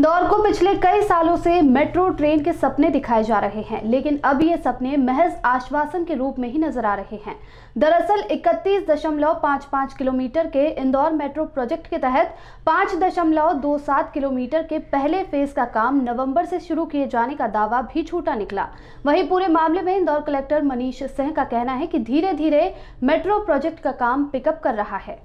इंदौर को पिछले कई सालों से मेट्रो ट्रेन के सपने दिखाए जा रहे हैं लेकिन अब ये सपने महज आश्वासन के रूप में ही नजर आ रहे हैं दरअसल 31.55 किलोमीटर के इंदौर मेट्रो प्रोजेक्ट के तहत 5.27 किलोमीटर के पहले फेज का काम नवंबर से शुरू किए जाने का दावा भी छूटा निकला वहीं पूरे मामले में इंदौर कलेक्टर मनीष सिंह का कहना है कि धीरे धीरे मेट्रो प्रोजेक्ट का काम पिकअप कर रहा है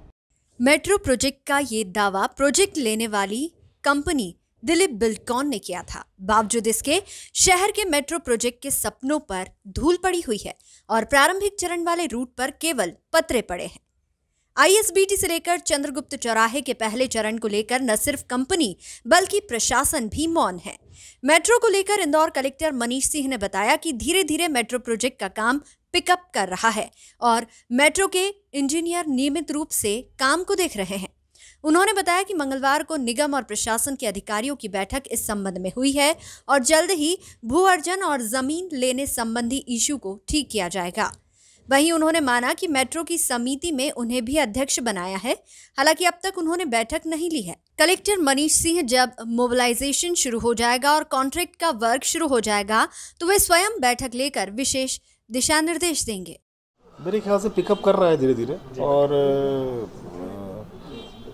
मेट्रो प्रोजेक्ट का ये दावा प्रोजेक्ट लेने वाली कंपनी दिलीप बिल्टकॉन ने किया था बावजूद इसके शहर के मेट्रो प्रोजेक्ट के सपनों पर धूल पड़ी हुई है और प्रारंभिक चरण वाले रूट पर केवल पतरे पड़े हैं आईएसबीटी से लेकर चंद्रगुप्त चौराहे के पहले चरण को लेकर न सिर्फ कंपनी बल्कि प्रशासन भी मौन है मेट्रो को लेकर इंदौर कलेक्टर मनीष सिंह ने बताया कि धीरे धीरे मेट्रो प्रोजेक्ट का काम पिकअप कर रहा है और मेट्रो के इंजीनियर नियमित रूप से काम को देख रहे हैं उन्होंने बताया कि मंगलवार को निगम और प्रशासन के अधिकारियों की बैठक इस संबंध में हुई है और जल्द ही भू अर्जन और जमीन लेने संबंधी इशू को ठीक किया जाएगा वहीं उन्होंने माना कि मेट्रो की समिति में उन्हें भी अध्यक्ष बनाया है हालांकि अब तक उन्होंने बैठक नहीं ली है कलेक्टर मनीष सिंह जब मोबिलाइजेशन शुरू हो जाएगा और कॉन्ट्रैक्ट का वर्क शुरू हो जाएगा तो वे स्वयं बैठक लेकर विशेष दिशा निर्देश देंगे मेरे ख्याल से पिकअप कर रहा है धीरे धीरे और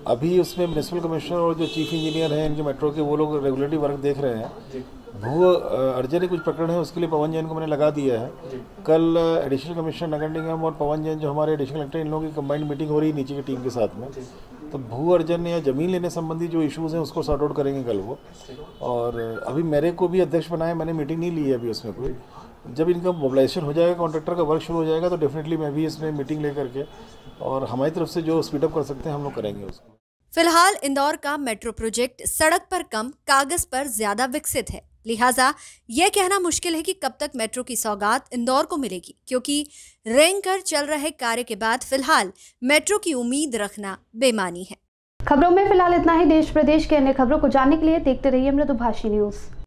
अभी उसमें म्यूनसिपल कमिश्नर और जो चीफ इंजीनियर हैं जो मेट्रो के वो लोग रेगुलेटरी वर्क देख रहे हैं भू अर्जेंट कुछ प्रकरण है उसके लिए पवन जैन को मैंने लगा दिया है कल एडिशनल कमिश्नर नगर निगम और पवन जैन जो हमारे एडिशनल कलेक्टर इन लोगों की कंबाइंड मीटिंग हो रही है नीचे की टीम के साथ में तो भू अर्जन या ज़मीन लेने संबंधी जो इश्यूज़ हैं उसको सॉर्ट आउट करेंगे कल वो और अभी मेरे को भी अध्यक्ष बनाए मैंने मीटिंग नहीं ली है अभी उसमें कोई जब इनका मोबलाइजेशन हो जाएगा कॉन्ट्रैक्टर का वर्क शुरू हो जाएगा तो डेफिनेटली मैं भी इसमें मीटिंग लेकर के और हमारी तरफ से जो स्पीडअप कर सकते हैं हम लोग करेंगे उसको फिलहाल इंदौर का मेट्रो प्रोजेक्ट सड़क पर कम कागज पर ज्यादा विकसित है लिहाजा यह कहना मुश्किल है कि कब तक मेट्रो की सौगात इंदौर को मिलेगी क्योंकि रेंग कर चल रहे कार्य के बाद फिलहाल मेट्रो की उम्मीद रखना बेमानी है खबरों में फिलहाल इतना ही देश प्रदेश के अन्य खबरों को जानने के लिए देखते रहिए मृदुभाषी न्यूज़